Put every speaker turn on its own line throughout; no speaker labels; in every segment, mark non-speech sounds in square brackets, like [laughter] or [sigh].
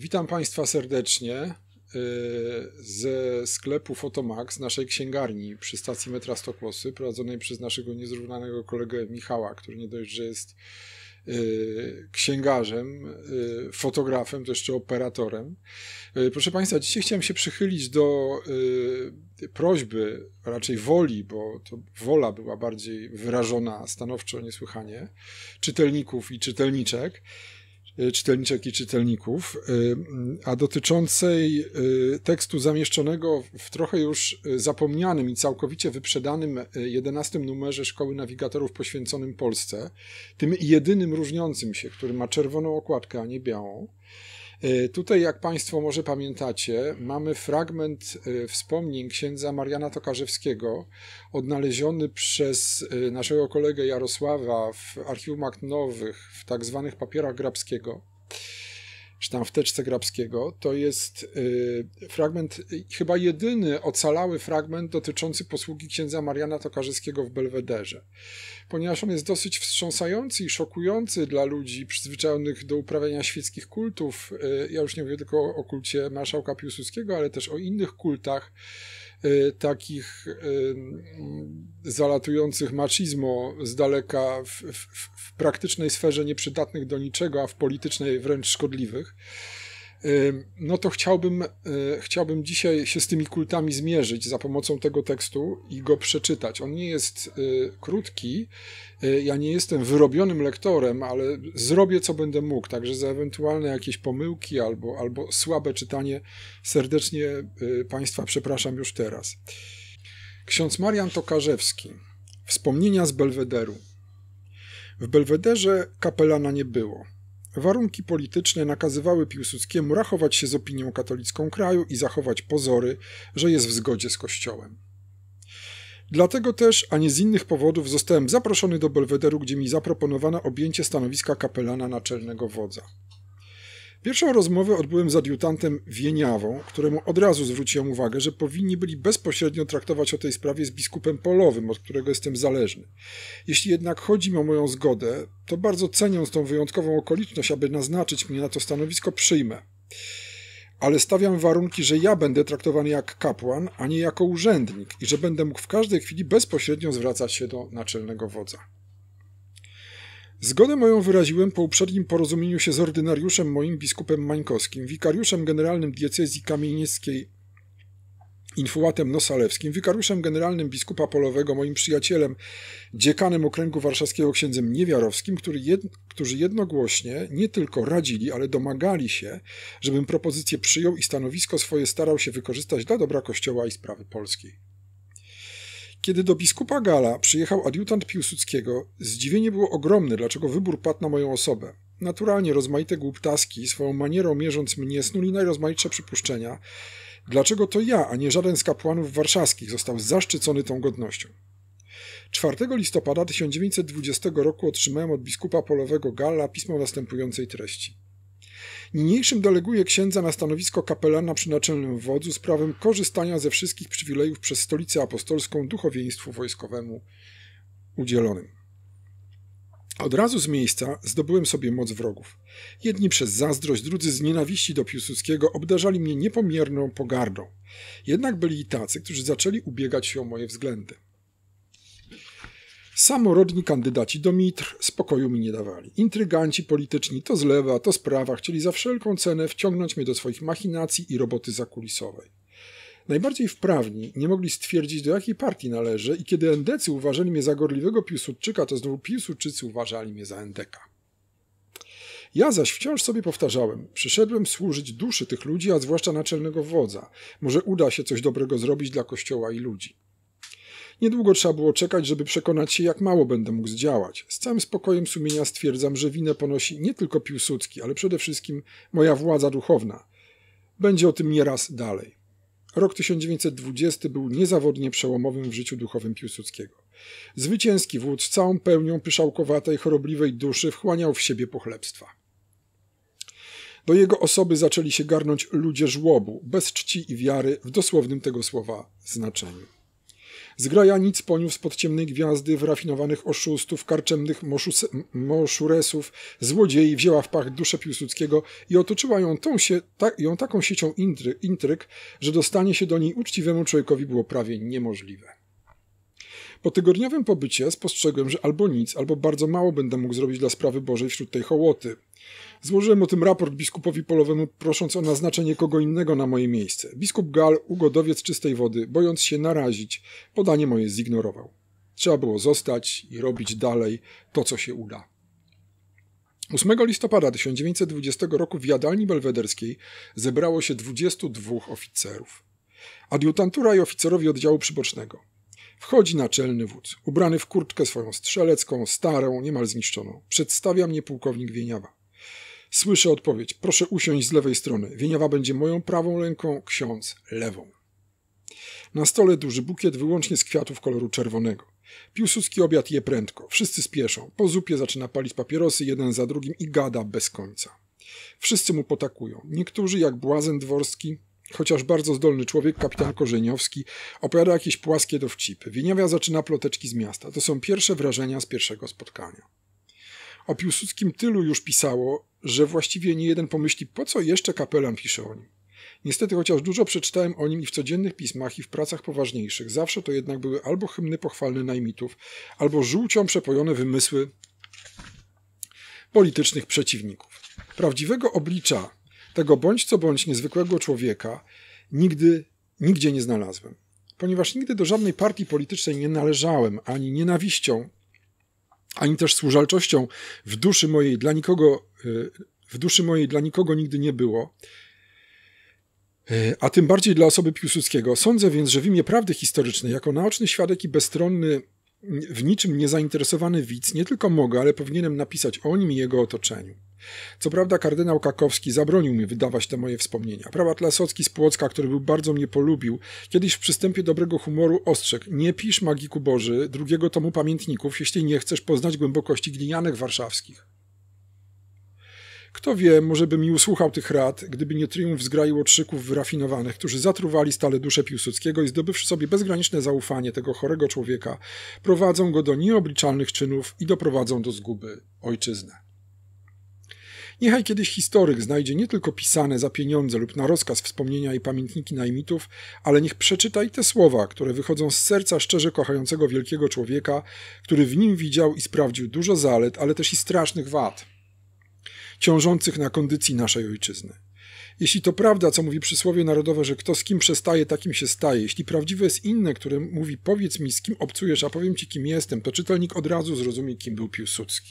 Witam Państwa serdecznie y, ze sklepu Fotomax, naszej księgarni przy stacji metra Stokłosy, prowadzonej przez naszego niezrównanego kolegę Michała, który nie dość, że jest y, księgarzem, y, fotografem, to jeszcze operatorem. Proszę Państwa, dzisiaj chciałem się przychylić do prośby, raczej woli, bo to wola była bardziej wyrażona stanowczo, niesłychanie, czytelników i czytelniczek, Y, czytelniczek i czytelników, y, a dotyczącej y, tekstu zamieszczonego w trochę już zapomnianym i całkowicie wyprzedanym 11 numerze Szkoły Nawigatorów poświęconym Polsce, tym jedynym różniącym się, który ma czerwoną okładkę, a nie białą. E, tutaj, jak Państwo może pamiętacie, mamy fragment e, wspomnień księdza Mariana Tokarzewskiego, odnaleziony przez e, naszego kolegę Jarosława w archiwum akt nowych, w tak zwanych papierach Grabskiego czy tam w teczce Grabskiego, to jest y, fragment, y, chyba jedyny ocalały fragment dotyczący posługi księdza Mariana Tokarzyskiego w Belwederze. Ponieważ on jest dosyć wstrząsający i szokujący dla ludzi przyzwyczajonych do uprawiania świeckich kultów, y, ja już nie mówię tylko o kulcie marszałka Piłsudskiego, ale też o innych kultach, Y, takich y, mm, zalatujących machismo z daleka w, w, w praktycznej sferze nieprzydatnych do niczego, a w politycznej wręcz szkodliwych no to chciałbym, e, chciałbym dzisiaj się z tymi kultami zmierzyć za pomocą tego tekstu i go przeczytać. On nie jest e, krótki, e, ja nie jestem wyrobionym lektorem, ale zrobię co będę mógł, także za ewentualne jakieś pomyłki albo, albo słabe czytanie serdecznie Państwa przepraszam już teraz. Ksiądz Marian Tokarzewski. Wspomnienia z Belwederu. W Belwederze kapelana nie było. Warunki polityczne nakazywały Piłsudskiemu rachować się z opinią katolicką kraju i zachować pozory, że jest w zgodzie z Kościołem. Dlatego też, a nie z innych powodów, zostałem zaproszony do Belwederu, gdzie mi zaproponowano objęcie stanowiska kapelana naczelnego wodza. Pierwszą rozmowę odbyłem z adiutantem Wieniawą, któremu od razu zwróciłem uwagę, że powinni byli bezpośrednio traktować o tej sprawie z biskupem polowym, od którego jestem zależny. Jeśli jednak chodzi o moją zgodę, to bardzo ceniąc tą wyjątkową okoliczność, aby naznaczyć mnie na to stanowisko, przyjmę. Ale stawiam warunki, że ja będę traktowany jak kapłan, a nie jako urzędnik i że będę mógł w każdej chwili bezpośrednio zwracać się do naczelnego wodza. Zgodę moją wyraziłem po uprzednim porozumieniu się z ordynariuszem moim biskupem Mańkowskim, wikariuszem generalnym diecezji kamienieckiej infułatem Nosalewskim, wikariuszem generalnym biskupa polowego, moim przyjacielem, dziekanem okręgu warszawskiego księdzem Niewiarowskim, który jed, którzy jednogłośnie nie tylko radzili, ale domagali się, żebym propozycję przyjął i stanowisko swoje starał się wykorzystać dla dobra Kościoła i sprawy polskiej. Kiedy do biskupa Gala przyjechał adiutant Piłsudskiego, zdziwienie było ogromne, dlaczego wybór padł na moją osobę. Naturalnie rozmaite głuptaski, swoją manierą mierząc mnie, snuli najrozmaitsze przypuszczenia, dlaczego to ja, a nie żaden z kapłanów warszawskich został zaszczycony tą godnością. 4 listopada 1920 roku otrzymałem od biskupa polowego Gala pismo następującej treści. Niniejszym deleguje księdza na stanowisko kapelana przy naczelnym wodzu z prawem korzystania ze wszystkich przywilejów przez stolicę apostolską duchowieństwu wojskowemu udzielonym. Od razu z miejsca zdobyłem sobie moc wrogów. Jedni przez zazdrość, drudzy z nienawiści do Piłsudskiego obdarzali mnie niepomierną pogardą. Jednak byli i tacy, którzy zaczęli ubiegać się o moje względy. Samorodni kandydaci do mitr spokoju mi nie dawali. Intryganci polityczni to z lewa, to z prawa chcieli za wszelką cenę wciągnąć mnie do swoich machinacji i roboty zakulisowej. Najbardziej wprawni nie mogli stwierdzić, do jakiej partii należy, i kiedy endecy uważali mnie za gorliwego piłsudczyka, to znowu piłsudczycy uważali mnie za endeka. Ja zaś wciąż sobie powtarzałem, przyszedłem służyć duszy tych ludzi, a zwłaszcza naczelnego wodza. Może uda się coś dobrego zrobić dla kościoła i ludzi. Niedługo trzeba było czekać, żeby przekonać się, jak mało będę mógł zdziałać. Z całym spokojem sumienia stwierdzam, że winę ponosi nie tylko Piłsudski, ale przede wszystkim moja władza duchowna. Będzie o tym nieraz dalej. Rok 1920 był niezawodnie przełomowym w życiu duchowym Piłsudskiego. Zwycięski wódz całą pełnią pyszałkowatej, chorobliwej duszy wchłaniał w siebie pochlebstwa. Do jego osoby zaczęli się garnąć ludzie żłobu, bez czci i wiary w dosłownym tego słowa znaczeniu. Zgraja nic poniósł spod ciemnej gwiazdy wyrafinowanych oszustów, karczemnych moszuresów, złodziei, wzięła w pach duszę Piłsudskiego i otoczyła ją, tą się, ta, ją taką siecią intry, intryg, że dostanie się do niej uczciwemu człowiekowi było prawie niemożliwe. Po tygodniowym pobycie spostrzegłem, że albo nic, albo bardzo mało będę mógł zrobić dla sprawy Bożej wśród tej hołoty. Złożyłem o tym raport biskupowi polowemu, prosząc o naznaczenie kogo innego na moje miejsce. Biskup Gal, ugodowiec czystej wody, bojąc się narazić, podanie moje zignorował. Trzeba było zostać i robić dalej to, co się uda. 8 listopada 1920 roku w jadalni belwederskiej zebrało się 22 oficerów. Adiutantura i oficerowie oddziału przybocznego. Wchodzi naczelny wódz, ubrany w kurtkę swoją strzelecką, starą, niemal zniszczoną. Przedstawia mnie pułkownik Wieniawa. Słyszę odpowiedź. Proszę usiąść z lewej strony. Wieniawa będzie moją prawą ręką, ksiądz lewą. Na stole duży bukiet wyłącznie z kwiatów koloru czerwonego. Piłsudski obiad je prędko. Wszyscy spieszą. Po zupie zaczyna palić papierosy jeden za drugim i gada bez końca. Wszyscy mu potakują. Niektórzy, jak błazen dworski, Chociaż bardzo zdolny człowiek, kapitan Korzeniowski opowiada jakieś płaskie dowcipy. Wieniawia zaczyna ploteczki z miasta. To są pierwsze wrażenia z pierwszego spotkania. O Piłsudskim tylu już pisało, że właściwie nie jeden pomyśli, po co jeszcze kapelan pisze o nim. Niestety, chociaż dużo przeczytałem o nim i w codziennych pismach, i w pracach poważniejszych, zawsze to jednak były albo hymny pochwalne najmitów, albo żółcią przepojone wymysły politycznych przeciwników. Prawdziwego oblicza tego bądź co bądź niezwykłego człowieka nigdy, nigdzie nie znalazłem. Ponieważ nigdy do żadnej partii politycznej nie należałem, ani nienawiścią, ani też służalczością w duszy mojej dla nikogo, y, w duszy mojej dla nikogo nigdy nie było, y, a tym bardziej dla osoby Piłsudskiego. Sądzę więc, że w imię prawdy historycznej, jako naoczny świadek i bezstronny, w niczym niezainteresowany widz, nie tylko mogę, ale powinienem napisać o nim i jego otoczeniu. Co prawda kardynał Kakowski zabronił mi wydawać te moje wspomnienia. Prawat Lasocki z Płocka, który był bardzo mnie polubił, kiedyś w przystępie dobrego humoru ostrzegł nie pisz Magiku Boży drugiego tomu pamiętników, jeśli nie chcesz poznać głębokości glinianek warszawskich. Kto wie, może by mi usłuchał tych rad, gdyby nie triumf zgraju łotrzyków wyrafinowanych, którzy zatruwali stale duszę Piłsudskiego i zdobywszy sobie bezgraniczne zaufanie tego chorego człowieka, prowadzą go do nieobliczalnych czynów i doprowadzą do zguby ojczyzny. Niechaj kiedyś historyk znajdzie nie tylko pisane za pieniądze lub na rozkaz wspomnienia i pamiętniki najmitów, ale niech przeczyta i te słowa, które wychodzą z serca szczerze kochającego wielkiego człowieka, który w nim widział i sprawdził dużo zalet, ale też i strasznych wad ciążących na kondycji naszej ojczyzny. Jeśli to prawda, co mówi przysłowie narodowe, że kto z kim przestaje, takim się staje, jeśli prawdziwe jest inne, które mówi powiedz mi z kim obcujesz, a powiem ci kim jestem, to czytelnik od razu zrozumie, kim był Piłsudski.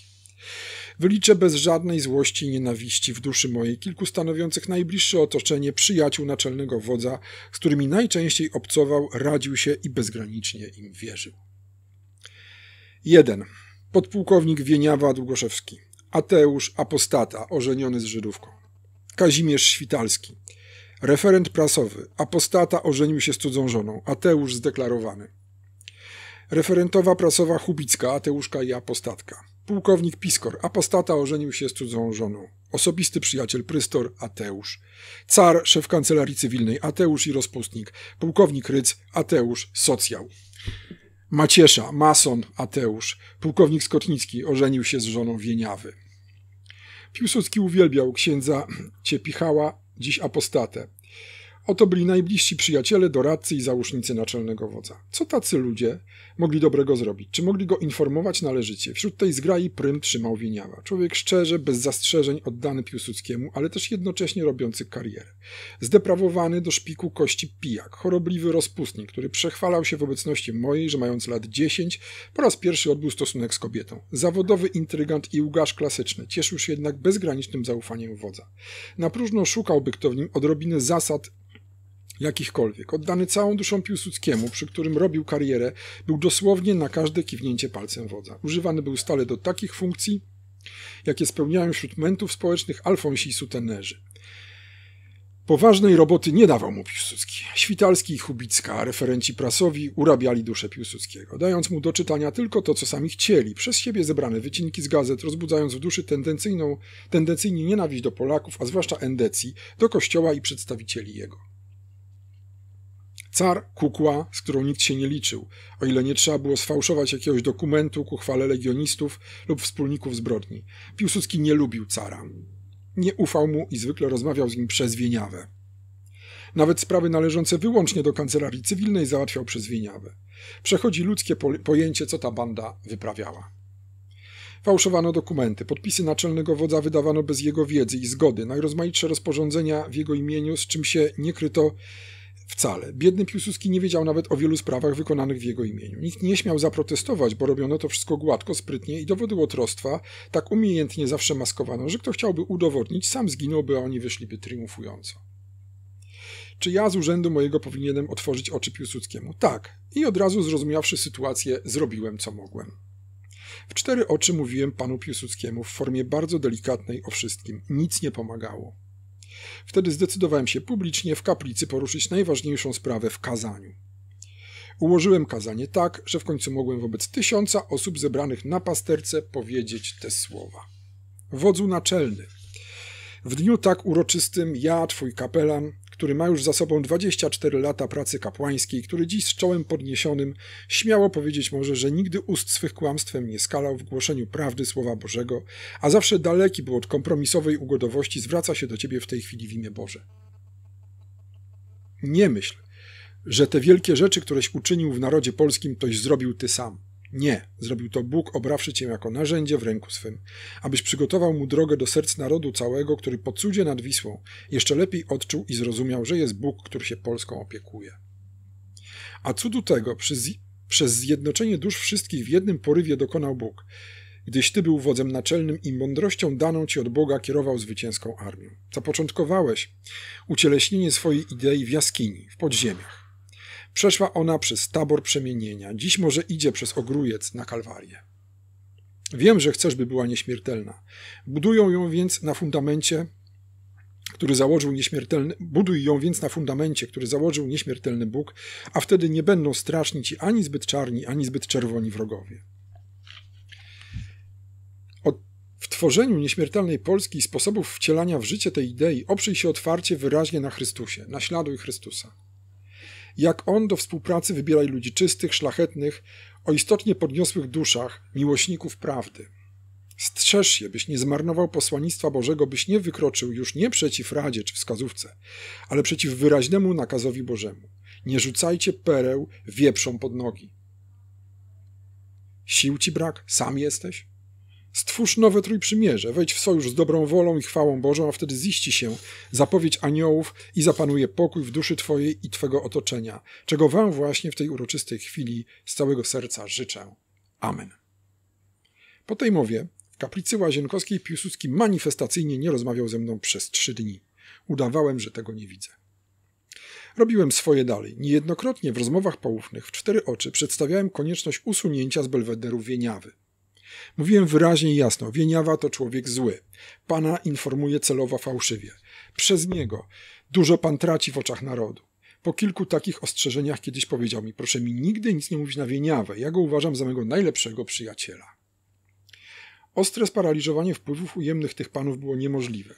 Wyliczę bez żadnej złości i nienawiści w duszy mojej kilku stanowiących najbliższe otoczenie przyjaciół naczelnego wodza, z którymi najczęściej obcował, radził się i bezgranicznie im wierzył. 1. Podpułkownik Wieniawa Długoszewski. Ateusz Apostata, ożeniony z Żydówką. Kazimierz Świtalski. Referent prasowy. Apostata ożenił się z cudzą żoną. Ateusz zdeklarowany. Referentowa prasowa Hubicka, Ateuszka i Apostatka. Pułkownik Piskor, apostata, ożenił się z cudzą żoną. Osobisty przyjaciel Prystor, Ateusz. Car, szef kancelarii cywilnej, Ateusz i rozpustnik. Pułkownik Ryc, Ateusz, socjał. Maciesza, mason, Ateusz. Pułkownik Skotnicki ożenił się z żoną Wieniawy. Piłsudski uwielbiał księdza [clears throat] Ciepichała, dziś apostatę. Oto byli najbliżsi przyjaciele, doradcy i załóżnicy naczelnego wodza. Co tacy ludzie mogli dobrego zrobić? Czy mogli go informować należycie? Wśród tej zgrai prym trzymał Wieniawa. Człowiek szczerze, bez zastrzeżeń oddany Piłsudskiemu, ale też jednocześnie robiący karierę. Zdeprawowany do szpiku kości pijak, chorobliwy rozpustnik, który przechwalał się w obecności mojej, że mając lat 10, po raz pierwszy odbył stosunek z kobietą. Zawodowy intrygant i łgarz klasyczny, cieszył się jednak bezgranicznym zaufaniem wodza. Na próżno szukałby kto w nim odrobiny zasad jakichkolwiek. Oddany całą duszą Piłsudskiemu, przy którym robił karierę, był dosłownie na każde kiwnięcie palcem wodza. Używany był stale do takich funkcji, jakie spełniają wśród mentów społecznych Alfonsi i sutenerzy. Poważnej roboty nie dawał mu Piłsudski. Świtalski i Hubicka, referenci prasowi, urabiali duszę Piłsudskiego, dając mu do czytania tylko to, co sami chcieli, przez siebie zebrane wycinki z gazet, rozbudzając w duszy tendencyjną, tendencyjnie nienawiść do Polaków, a zwłaszcza endecji, do kościoła i przedstawicieli jego. Car kukła, z którą nikt się nie liczył, o ile nie trzeba było sfałszować jakiegoś dokumentu ku chwale legionistów lub wspólników zbrodni. Piłsudski nie lubił cara. Nie ufał mu i zwykle rozmawiał z nim przez wieniawę. Nawet sprawy należące wyłącznie do kancelarii cywilnej załatwiał przez wieniawę. Przechodzi ludzkie pojęcie, co ta banda wyprawiała. Fałszowano dokumenty, podpisy naczelnego wodza wydawano bez jego wiedzy i zgody, najrozmaitsze rozporządzenia w jego imieniu, z czym się nie kryto Wcale. Biedny Piłsudski nie wiedział nawet o wielu sprawach wykonanych w jego imieniu. Nikt nie śmiał zaprotestować, bo robiono to wszystko gładko, sprytnie i dowody łotrostwa tak umiejętnie zawsze maskowano, że kto chciałby udowodnić, sam zginąłby, a oni wyszliby triumfująco. Czy ja z urzędu mojego powinienem otworzyć oczy Piłsudskiemu? Tak. I od razu zrozumiawszy sytuację, zrobiłem co mogłem. W cztery oczy mówiłem panu Piłsudskiemu w formie bardzo delikatnej o wszystkim. Nic nie pomagało. Wtedy zdecydowałem się publicznie w kaplicy poruszyć najważniejszą sprawę w kazaniu. Ułożyłem kazanie tak, że w końcu mogłem wobec tysiąca osób zebranych na pasterce powiedzieć te słowa. Wodzu naczelny, w dniu tak uroczystym ja, twój kapelan, który ma już za sobą 24 lata pracy kapłańskiej, który dziś z czołem podniesionym śmiało powiedzieć może, że nigdy ust swych kłamstwem nie skalał w głoszeniu prawdy Słowa Bożego, a zawsze daleki był od kompromisowej ugodowości, zwraca się do ciebie w tej chwili w imię Boże. Nie myśl, że te wielkie rzeczy, któreś uczynił w narodzie polskim, toś zrobił ty sam. Nie, zrobił to Bóg, obrawszy cię jako narzędzie w ręku swym, abyś przygotował mu drogę do serc narodu całego, który po cudzie nad Wisłą jeszcze lepiej odczuł i zrozumiał, że jest Bóg, który się Polską opiekuje. A cudu tego przez, przez zjednoczenie dusz wszystkich w jednym porywie dokonał Bóg, gdyś ty był wodzem naczelnym i mądrością daną ci od Boga kierował zwycięską armią. Zapoczątkowałeś ucieleśnienie swojej idei w jaskini, w podziemiach. Przeszła ona przez tabor przemienienia, dziś może idzie przez ogrójec na Kalwarię. Wiem, że chcesz, by była nieśmiertelna. Budują ją więc na fundamencie, który założył nieśmiertelny, buduj ją więc na fundamencie, który założył nieśmiertelny Bóg, a wtedy nie będą straszni ci ani zbyt czarni, ani zbyt czerwoni wrogowie. W tworzeniu nieśmiertelnej Polski i sposobów wcielania w życie tej idei oprzyj się otwarcie wyraźnie na Chrystusie, na śladu Chrystusa. Jak on do współpracy wybiera ludzi czystych, szlachetnych, o istotnie podniosłych duszach, miłośników prawdy. Strzeż się, byś nie zmarnował posłanictwa Bożego, byś nie wykroczył już nie przeciw radzie czy wskazówce, ale przeciw wyraźnemu nakazowi Bożemu. Nie rzucajcie pereł wieprzą pod nogi. Sił ci brak? Sam jesteś? Stwórz nowe trójprzymierze, wejdź w sojusz z dobrą wolą i chwałą Bożą, a wtedy ziści się zapowiedź aniołów i zapanuje pokój w duszy Twojej i Twego otoczenia, czego Wam właśnie w tej uroczystej chwili z całego serca życzę. Amen. Po tej mowie w kaplicy łazienkowskiej Piłsudski manifestacyjnie nie rozmawiał ze mną przez trzy dni. Udawałem, że tego nie widzę. Robiłem swoje dalej. Niejednokrotnie w rozmowach poufnych w cztery oczy przedstawiałem konieczność usunięcia z belwederu wieniawy – Mówiłem wyraźnie i jasno, Wieniawa to człowiek zły. Pana informuje celowo fałszywie. Przez niego dużo pan traci w oczach narodu. Po kilku takich ostrzeżeniach kiedyś powiedział mi, proszę mi nigdy nic nie mówić na Wieniawę, ja go uważam za mego najlepszego przyjaciela. Ostre sparaliżowanie wpływów ujemnych tych panów było niemożliwe.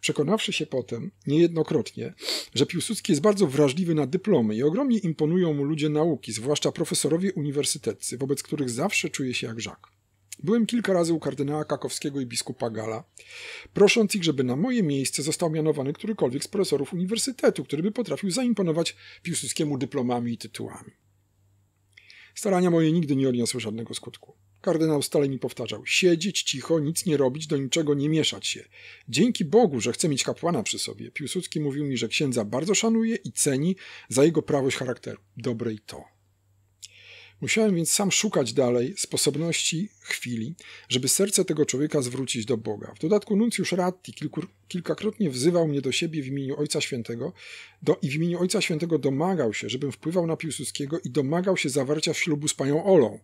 Przekonawszy się potem niejednokrotnie, że Piłsudski jest bardzo wrażliwy na dyplomy i ogromnie imponują mu ludzie nauki, zwłaszcza profesorowie uniwersyteccy, wobec których zawsze czuje się jak żak. Byłem kilka razy u kardynała Kakowskiego i biskupa Gala, prosząc ich, żeby na moje miejsce został mianowany którykolwiek z profesorów uniwersytetu, który by potrafił zaimponować Piłsudskiemu dyplomami i tytułami. Starania moje nigdy nie odniosły żadnego skutku. Kardynał stale mi powtarzał: siedzieć cicho, nic nie robić, do niczego nie mieszać się. Dzięki Bogu, że chce mieć kapłana przy sobie. Piłsudski mówił mi, że księdza bardzo szanuje i ceni za jego prawość charakteru. Dobre i to. Musiałem więc sam szukać dalej sposobności chwili, żeby serce tego człowieka zwrócić do Boga. W dodatku nuncjusz Ratti kilku, kilkakrotnie wzywał mnie do siebie w imieniu Ojca Świętego do, i w imieniu Ojca Świętego domagał się, żebym wpływał na Piłsudskiego i domagał się zawarcia ślubu z panią Olą,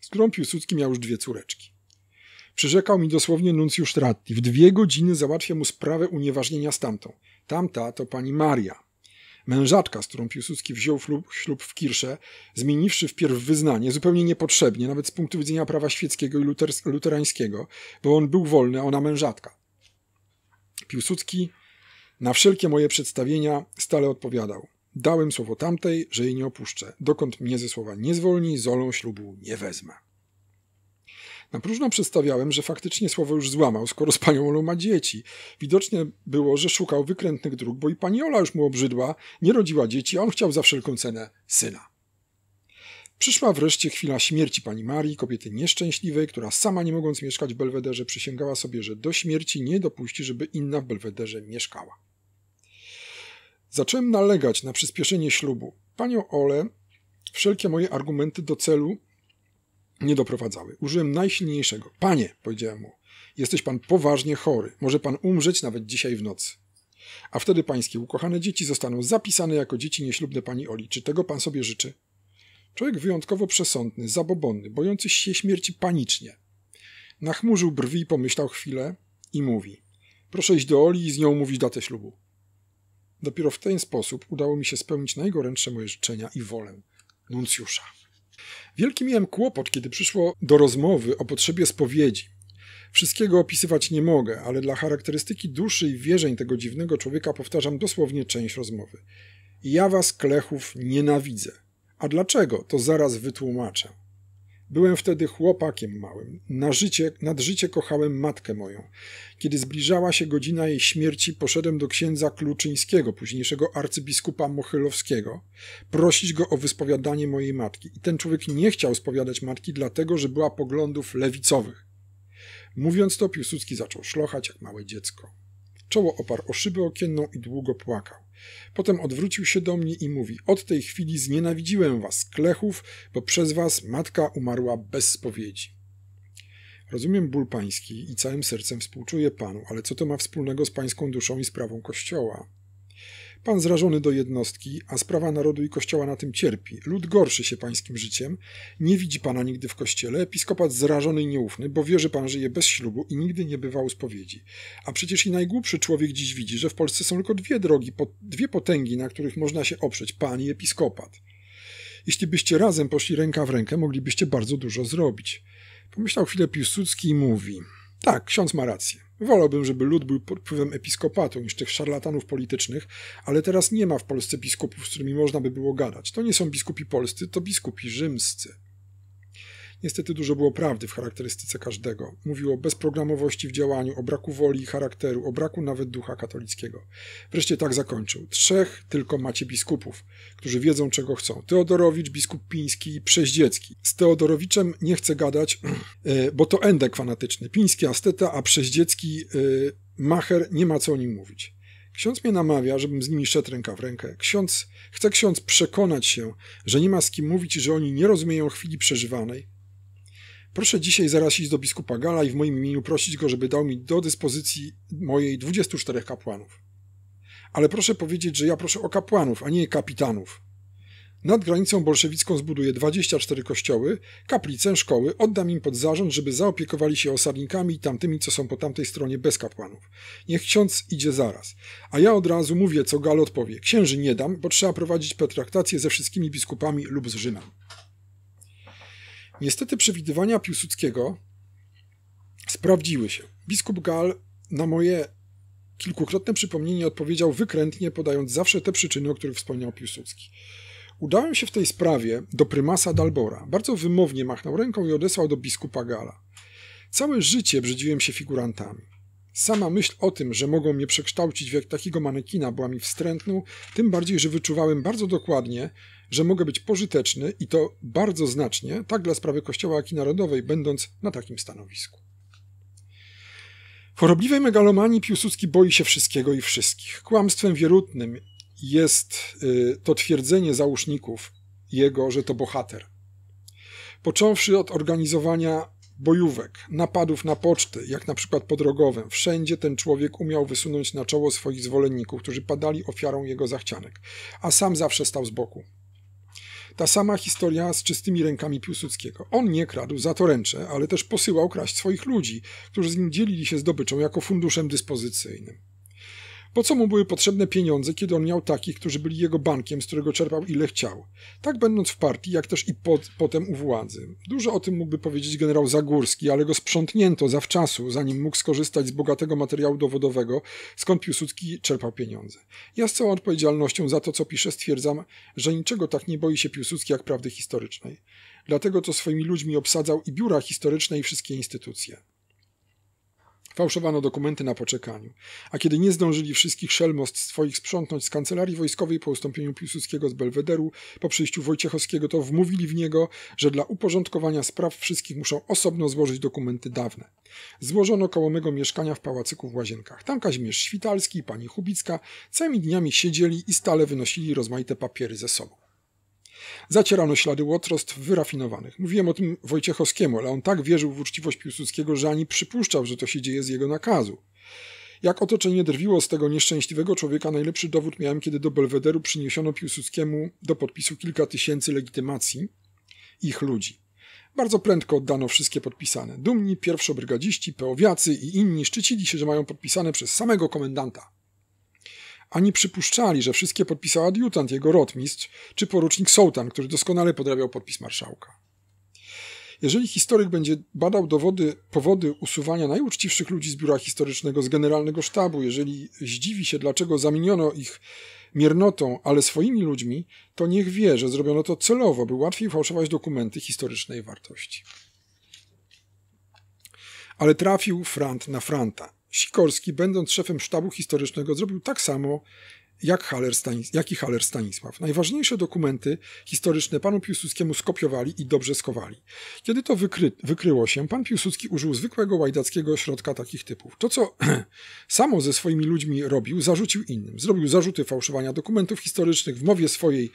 z którą Piłsudski miał już dwie córeczki. Przyrzekał mi dosłownie nuncjusz Ratti. W dwie godziny załatwię mu sprawę unieważnienia z tamtą. Tamta to pani Maria mężatka, z którą Piłsudski wziął ślub w Kirsze, zmieniwszy wpierw wyznanie, zupełnie niepotrzebnie, nawet z punktu widzenia prawa świeckiego i luters- luterańskiego, bo on był wolny, ona mężatka. Piłsudski na wszelkie moje przedstawienia stale odpowiadał. Dałem słowo tamtej, że jej nie opuszczę, dokąd mnie ze słowa nie zwolni, zolą ślubu nie wezmę. Na próżno przedstawiałem, że faktycznie słowo już złamał, skoro z panią Olą ma dzieci. Widoczne było, że szukał wykrętnych dróg, bo i pani Ola już mu obrzydła, nie rodziła dzieci, a on chciał za wszelką cenę syna. Przyszła wreszcie chwila śmierci pani Marii, kobiety nieszczęśliwej, która sama nie mogąc mieszkać w Belwederze przysięgała sobie, że do śmierci nie dopuści, żeby inna w Belwederze mieszkała. Zacząłem nalegać na przyspieszenie ślubu. Panią Ole wszelkie moje argumenty do celu nie doprowadzały. Użyłem najsilniejszego. Panie, powiedziałem mu, jesteś pan poważnie chory. Może pan umrzeć nawet dzisiaj w nocy. A wtedy pańskie ukochane dzieci zostaną zapisane jako dzieci nieślubne pani Oli. Czy tego pan sobie życzy? Człowiek wyjątkowo przesądny, zabobonny, bojący się śmierci panicznie. Nachmurzył brwi, pomyślał chwilę i mówi: Proszę iść do Oli i z nią mówić datę ślubu. Dopiero w ten sposób udało mi się spełnić najgorętsze moje życzenia i wolę nuncjusza. Wielki miałem kłopot, kiedy przyszło do rozmowy o potrzebie spowiedzi. Wszystkiego opisywać nie mogę, ale dla charakterystyki duszy i wierzeń tego dziwnego człowieka powtarzam dosłownie część rozmowy. Ja was, klechów, nienawidzę. A dlaczego? To zaraz wytłumaczę. Byłem wtedy chłopakiem małym. Na życie, nad życie kochałem matkę moją. Kiedy zbliżała się godzina jej śmierci, poszedłem do księdza Kluczyńskiego, późniejszego arcybiskupa Mochylowskiego, prosić go o wyspowiadanie mojej matki. I ten człowiek nie chciał spowiadać matki, dlatego że była poglądów lewicowych. Mówiąc to, Piłsudski zaczął szlochać jak małe dziecko. Czoło oparł o szybę okienną i długo płakał. Potem odwrócił się do mnie i mówi: Od tej chwili znienawidziłem was, klechów, bo przez was matka umarła bez spowiedzi. Rozumiem ból pański i całym sercem współczuję panu, ale co to ma wspólnego z pańską duszą i sprawą kościoła? Pan zrażony do jednostki, a sprawa narodu i kościoła na tym cierpi. Lud gorszy się pańskim życiem, nie widzi pana nigdy w kościele, episkopat zrażony i nieufny, bo wie, że pan żyje bez ślubu i nigdy nie bywał spowiedzi. A przecież i najgłupszy człowiek dziś widzi, że w Polsce są tylko dwie drogi, dwie potęgi, na których można się oprzeć, pan i episkopat. Jeśli byście razem poszli ręka w rękę, moglibyście bardzo dużo zrobić. Pomyślał chwilę Piłsudski i mówi... Tak, ksiądz ma rację. Wolałbym, żeby lud był pod wpływem episkopatu niż tych szarlatanów politycznych, ale teraz nie ma w Polsce biskupów, z którymi można by było gadać. To nie są biskupi polscy, to biskupi rzymscy. Niestety dużo było prawdy w charakterystyce każdego. Mówiło o bezprogramowości w działaniu, o braku woli i charakteru, o braku nawet ducha katolickiego. Wreszcie tak zakończył. Trzech tylko macie biskupów, którzy wiedzą czego chcą. Teodorowicz, biskup Piński i Przeździecki. Z Teodorowiczem nie chcę gadać, [clears throat] e, bo to endek fanatyczny. Piński asteta, a Przeździecki e, macher nie ma co o nim mówić. Ksiądz mnie namawia, żebym z nimi szedł ręka w rękę. Ksiądz, chce ksiądz przekonać się, że nie ma z kim mówić i że oni nie rozumieją chwili przeżywanej, Proszę dzisiaj zaraz iść do biskupa Gala i w moim imieniu prosić go, żeby dał mi do dyspozycji mojej 24 kapłanów. Ale proszę powiedzieć, że ja proszę o kapłanów, a nie kapitanów. Nad granicą bolszewicką zbuduję 24 kościoły, kaplicę, szkoły, oddam im pod zarząd, żeby zaopiekowali się osadnikami i tamtymi, co są po tamtej stronie bez kapłanów. Niech ksiądz idzie zaraz. A ja od razu mówię, co Gal odpowie. Księży nie dam, bo trzeba prowadzić pretraktację ze wszystkimi biskupami lub z Rzymem. Niestety przewidywania Piłsudskiego sprawdziły się. Biskup Gal na moje kilkukrotne przypomnienie odpowiedział wykrętnie, podając zawsze te przyczyny, o których wspomniał Piłsudski. Udałem się w tej sprawie do prymasa Dalbora. Bardzo wymownie machnął ręką i odesłał do biskupa Gala. Całe życie brzydziłem się figurantami. Sama myśl o tym, że mogą mnie przekształcić w jak takiego manekina była mi wstrętną, tym bardziej, że wyczuwałem bardzo dokładnie, że mogę być pożyteczny i to bardzo znacznie, tak dla sprawy Kościoła, jak i narodowej, będąc na takim stanowisku. W chorobliwej megalomanii Piłsudski boi się wszystkiego i wszystkich. Kłamstwem wierutnym jest y, to twierdzenie załóżników jego, że to bohater. Począwszy od organizowania bojówek, napadów na poczty, jak na przykład podrogowym, wszędzie ten człowiek umiał wysunąć na czoło swoich zwolenników, którzy padali ofiarą jego zachcianek, a sam zawsze stał z boku. Ta sama historia z czystymi rękami Piłsudskiego. On nie kradł za to ręcze, ale też posyłał kraść swoich ludzi, którzy z nim dzielili się zdobyczą jako funduszem dyspozycyjnym. Po co mu były potrzebne pieniądze, kiedy on miał takich, którzy byli jego bankiem, z którego czerpał ile chciał? Tak będąc w partii, jak też i pod, potem u władzy. Dużo o tym mógłby powiedzieć generał Zagórski, ale go sprzątnięto zawczasu, zanim mógł skorzystać z bogatego materiału dowodowego, skąd Piłsudski czerpał pieniądze. Ja z całą odpowiedzialnością za to, co piszę, stwierdzam, że niczego tak nie boi się Piłsudski jak prawdy historycznej. Dlatego to swoimi ludźmi obsadzał i biura historyczne i wszystkie instytucje. Fałszowano dokumenty na poczekaniu. A kiedy nie zdążyli wszystkich szelmost swoich sprzątnąć z kancelarii wojskowej po ustąpieniu Piłsudskiego z Belwederu, po przyjściu Wojciechowskiego, to wmówili w niego, że dla uporządkowania spraw wszystkich muszą osobno złożyć dokumenty dawne. Złożono koło mego mieszkania w pałacyku w Łazienkach. Tam Kazimierz Świtalski i pani Hubicka całymi dniami siedzieli i stale wynosili rozmaite papiery ze sobą. Zacierano ślady łotrostw wyrafinowanych. Mówiłem o tym Wojciechowskiemu, ale on tak wierzył w uczciwość Piłsudskiego, że ani przypuszczał, że to się dzieje z jego nakazu. Jak otoczenie drwiło z tego nieszczęśliwego człowieka, najlepszy dowód miałem, kiedy do Belwederu przyniesiono Piłsudskiemu do podpisu kilka tysięcy legitymacji ich ludzi. Bardzo prędko oddano wszystkie podpisane. Dumni pierwszobrygadziści, peowiacy i inni szczycili się, że mają podpisane przez samego komendanta ani przypuszczali, że wszystkie podpisał adiutant, jego rotmistrz, czy porucznik Sołtan, który doskonale podrabiał podpis marszałka. Jeżeli historyk będzie badał dowody, powody usuwania najuczciwszych ludzi z biura historycznego z generalnego sztabu, jeżeli zdziwi się, dlaczego zamieniono ich miernotą, ale swoimi ludźmi, to niech wie, że zrobiono to celowo, by łatwiej fałszować dokumenty historycznej wartości. Ale trafił Frant na Franta. Sikorski, będąc szefem sztabu historycznego, zrobił tak samo jak, Haller Stanis- jak i Haller Stanisław. Najważniejsze dokumenty historyczne panu Piłsudskiemu skopiowali i dobrze skowali. Kiedy to wykry- wykryło się, pan Piłsudski użył zwykłego łajdackiego środka takich typów. To, co [clears throat] samo ze swoimi ludźmi robił, zarzucił innym. Zrobił zarzuty fałszowania dokumentów historycznych w mowie swojej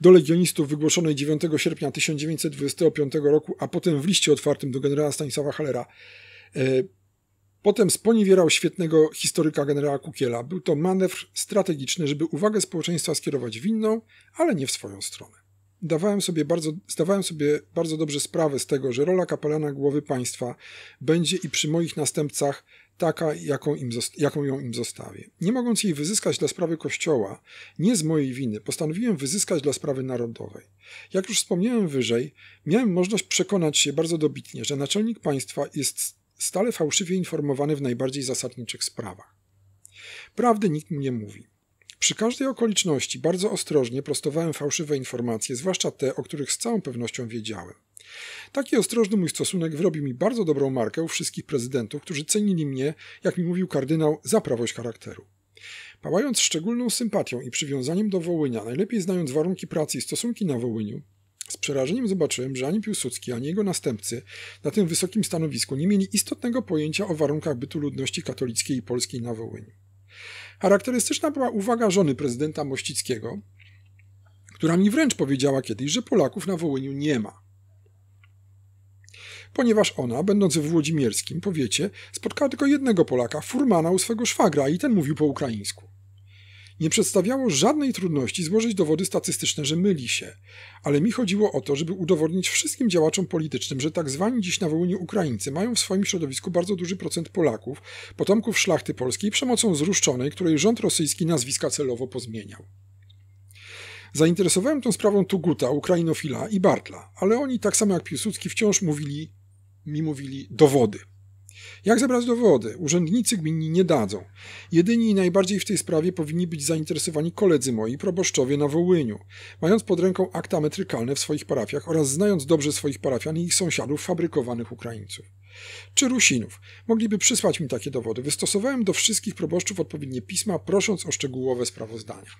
do legionistów wygłoszonej 9 sierpnia 1925 roku, a potem w liście otwartym do generała Stanisława Hallera. E, Potem sponiewierał świetnego historyka generała Kukiela. Był to manewr strategiczny, żeby uwagę społeczeństwa skierować w inną, ale nie w swoją stronę. Dawałem sobie bardzo, zdawałem sobie bardzo dobrze sprawę z tego, że rola kapelana głowy państwa będzie i przy moich następcach taka, jaką, im, jaką ją im zostawię. Nie mogąc jej wyzyskać dla sprawy Kościoła, nie z mojej winy, postanowiłem wyzyskać dla sprawy narodowej. Jak już wspomniałem wyżej, miałem możliwość przekonać się bardzo dobitnie, że naczelnik państwa jest stale fałszywie informowany w najbardziej zasadniczych sprawach. Prawdy nikt mu nie mówi. Przy każdej okoliczności bardzo ostrożnie prostowałem fałszywe informacje, zwłaszcza te, o których z całą pewnością wiedziałem. Taki ostrożny mój stosunek wyrobił mi bardzo dobrą markę u wszystkich prezydentów, którzy cenili mnie, jak mi mówił kardynał, za prawość charakteru. Pałając szczególną sympatią i przywiązaniem do Wołynia, najlepiej znając warunki pracy i stosunki na Wołyniu, z przerażeniem zobaczyłem, że ani Piłsudski, ani jego następcy na tym wysokim stanowisku nie mieli istotnego pojęcia o warunkach bytu ludności katolickiej i polskiej na Wołyniu. Charakterystyczna była uwaga żony prezydenta Mościckiego, która mi wręcz powiedziała kiedyś, że Polaków na Wołyniu nie ma. Ponieważ ona, będąc w Włodzimierskim powiecie, spotkała tylko jednego Polaka, furmana u swego szwagra i ten mówił po ukraińsku. Nie przedstawiało żadnej trudności złożyć dowody statystyczne, że myli się, ale mi chodziło o to, żeby udowodnić wszystkim działaczom politycznym, że tak zwani dziś na Wołyniu Ukraińcy mają w swoim środowisku bardzo duży procent Polaków, potomków szlachty polskiej, przemocą zruszczonej, której rząd rosyjski nazwiska celowo pozmieniał. Zainteresowałem tą sprawą Tuguta, Ukrainofila i Bartla, ale oni, tak samo jak Piłsudski, wciąż mówili, mi mówili dowody – jak zebrać dowody? Urzędnicy gminni nie dadzą. Jedyni i najbardziej w tej sprawie powinni być zainteresowani koledzy moi, proboszczowie na Wołyniu. Mając pod ręką akta metrykalne w swoich parafiach oraz znając dobrze swoich parafian i ich sąsiadów, fabrykowanych Ukraińców. Czy Rusinów. Mogliby przysłać mi takie dowody. Wystosowałem do wszystkich proboszczów odpowiednie pisma, prosząc o szczegółowe sprawozdania.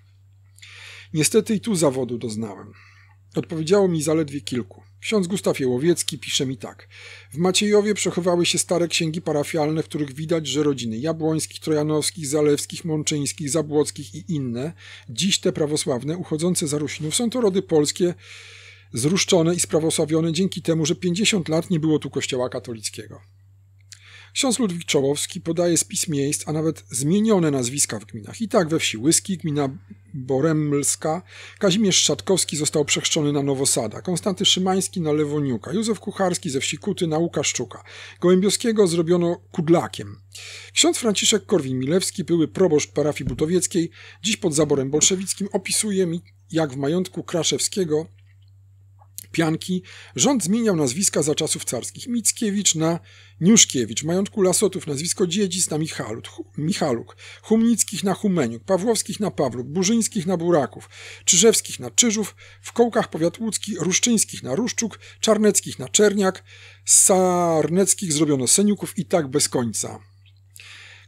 Niestety i tu zawodu doznałem. Odpowiedziało mi zaledwie kilku. Ksiądz Gustaw Jełowiecki pisze mi tak. W Maciejowie przechowały się stare księgi parafialne, w których widać, że rodziny jabłońskich, trojanowskich, zalewskich, mączyńskich, zabłockich i inne, dziś te prawosławne, uchodzące za Rusinów, są to rody polskie, zruszczone i sprawosławione dzięki temu, że 50 lat nie było tu kościoła katolickiego. Ksiądz Ludwik Czołowski podaje spis miejsc, a nawet zmienione nazwiska w gminach. I tak we wsi Łyski, gmina Boremlska, Kazimierz Szatkowski został przechrzczony na Nowosada, Konstanty Szymański na Lewoniuka, Józef Kucharski ze wsi Kuty na Łukaszczuka, Gołębiowskiego zrobiono Kudlakiem. Ksiądz Franciszek Korwin-Milewski, były proboszcz parafii butowieckiej, dziś pod zaborem bolszewickim, opisuje mi, jak w majątku Kraszewskiego pianki, rząd zmieniał nazwiska za czasów carskich. Mickiewicz na Niuszkiewicz, majątku Lasotów nazwisko Dziedzic na Michalut, Michaluk, Humnickich na Humeniuk, Pawłowskich na Pawluk, Burzyńskich na Buraków, Czyżewskich na Czyżów, w kołkach powiat łódzki Ruszczyńskich na Ruszczuk, Czarneckich na Czerniak, Sarneckich zrobiono Seniuków i tak bez końca.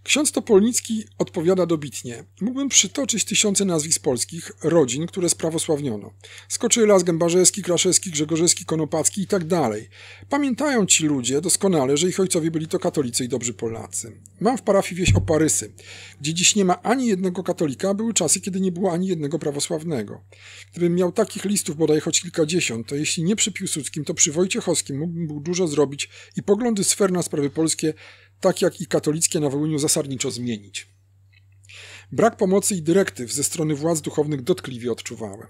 Ksiądz Topolnicki odpowiada dobitnie. Mógłbym przytoczyć tysiące nazwisk polskich, rodzin, które sprawosławniono. Skoczylas, Gębarzewski, Kraszewski, Grzegorzewski, Konopacki i tak dalej. Pamiętają ci ludzie doskonale, że ich ojcowie byli to katolicy i dobrzy Polacy. Mam w parafii wieś Parysy, gdzie dziś nie ma ani jednego katolika, były czasy, kiedy nie było ani jednego prawosławnego. Gdybym miał takich listów bodaj choć kilkadziesiąt, to jeśli nie przy Piłsudskim, to przy Wojciechowskim mógłbym był dużo zrobić i poglądy sfer na sprawy polskie tak jak i katolickie na Wołyniu zasadniczo zmienić. Brak pomocy i dyrektyw ze strony władz duchownych dotkliwie odczuwałem.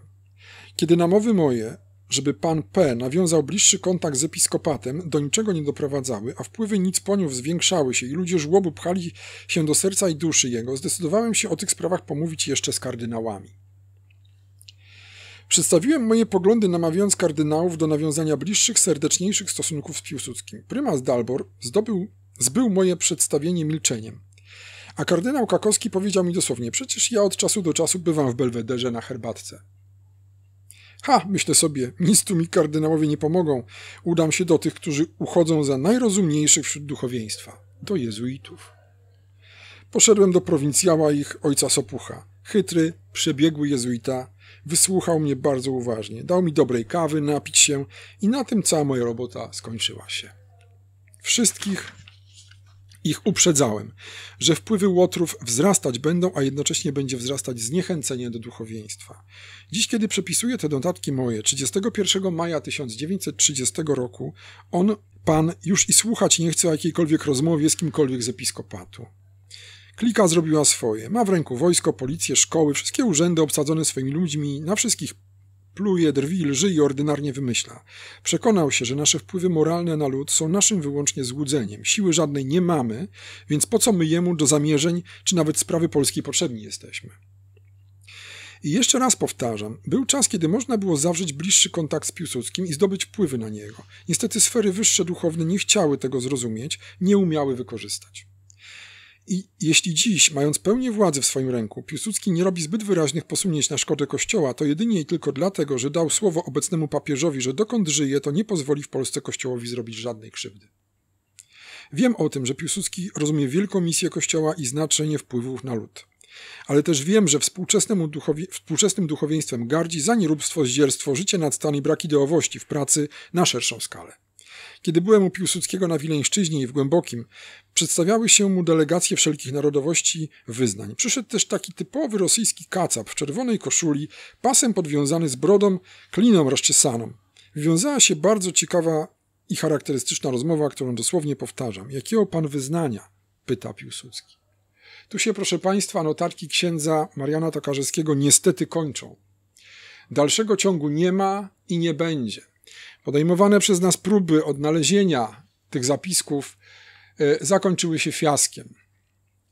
Kiedy namowy moje, żeby pan P. nawiązał bliższy kontakt z episkopatem, do niczego nie doprowadzały, a wpływy nic poniów zwiększały się i ludzie żłobu pchali się do serca i duszy jego, zdecydowałem się o tych sprawach pomówić jeszcze z kardynałami. Przedstawiłem moje poglądy, namawiając kardynałów do nawiązania bliższych, serdeczniejszych stosunków z Piłsudskim. Prymas Dalbor zdobył Zbył moje przedstawienie milczeniem. A kardynał Kakowski powiedział mi dosłownie: Przecież ja od czasu do czasu bywam w belwederze na herbatce. Ha, myślę sobie, nic tu mi kardynałowie nie pomogą. Udam się do tych, którzy uchodzą za najrozumniejszych wśród duchowieństwa do jezuitów. Poszedłem do prowincjała ich ojca Sopucha. Chytry, przebiegły jezuita wysłuchał mnie bardzo uważnie, dał mi dobrej kawy, napić się i na tym cała moja robota skończyła się. Wszystkich ich uprzedzałem, że wpływy łotrów wzrastać będą, a jednocześnie będzie wzrastać zniechęcenie do duchowieństwa. Dziś, kiedy przepisuję te notatki moje, 31 maja 1930 roku, on, pan, już i słuchać nie chce o jakiejkolwiek rozmowie z kimkolwiek z episkopatu. Klika zrobiła swoje. Ma w ręku wojsko, policję, szkoły, wszystkie urzędy obsadzone swoimi ludźmi, na wszystkich pluje, drwi, lży i ordynarnie wymyśla. Przekonał się, że nasze wpływy moralne na lud są naszym wyłącznie złudzeniem. Siły żadnej nie mamy, więc po co my jemu do zamierzeń czy nawet sprawy polskiej potrzebni jesteśmy? I jeszcze raz powtarzam, był czas, kiedy można było zawrzeć bliższy kontakt z Piłsudskim i zdobyć wpływy na niego. Niestety sfery wyższe duchowne nie chciały tego zrozumieć, nie umiały wykorzystać. I jeśli dziś, mając pełnię władzy w swoim ręku, Piłsudski nie robi zbyt wyraźnych posunięć na szkodę Kościoła, to jedynie i tylko dlatego, że dał słowo obecnemu papieżowi, że dokąd żyje, to nie pozwoli w Polsce Kościołowi zrobić żadnej krzywdy. Wiem o tym, że Piłsudski rozumie wielką misję Kościoła i znaczenie wpływów na lud. Ale też wiem, że duchowi współczesnym duchowieństwem gardzi nieróbstwo, zdzierstwo, życie nad stan i brak ideowości w pracy na szerszą skalę. Kiedy byłem u Piłsudskiego na Wileńszczyźnie i w Głębokim, przedstawiały się mu delegacje wszelkich narodowości wyznań. Przyszedł też taki typowy rosyjski kacap w czerwonej koszuli, pasem podwiązany z brodą, kliną rozczesaną. Wiązała się bardzo ciekawa i charakterystyczna rozmowa, którą dosłownie powtarzam. Jakiego pan wyznania? pyta Piłsudski. Tu się, proszę Państwa, notatki księdza Mariana Tokarzewskiego niestety kończą. Dalszego ciągu nie ma i nie będzie. Podejmowane przez nas próby odnalezienia tych zapisków e, zakończyły się fiaskiem.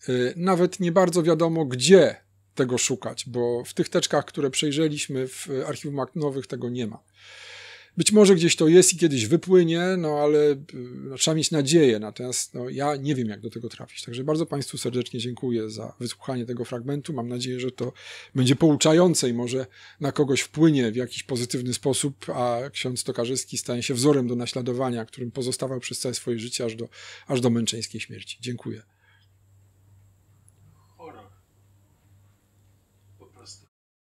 E, nawet nie bardzo wiadomo, gdzie tego szukać, bo w tych teczkach, które przejrzeliśmy w archiwum nowych, tego nie ma. Być może gdzieś to jest i kiedyś wypłynie, no ale y, no, trzeba mieć nadzieję. Natomiast no, ja nie wiem, jak do tego trafić. Także bardzo Państwu serdecznie dziękuję za wysłuchanie tego fragmentu. Mam nadzieję, że to będzie pouczające i może na kogoś wpłynie w jakiś pozytywny sposób, a ksiądz Tokarzyski stanie się wzorem do naśladowania, którym pozostawał przez całe swoje życie aż do, aż do męczeńskiej śmierci. Dziękuję.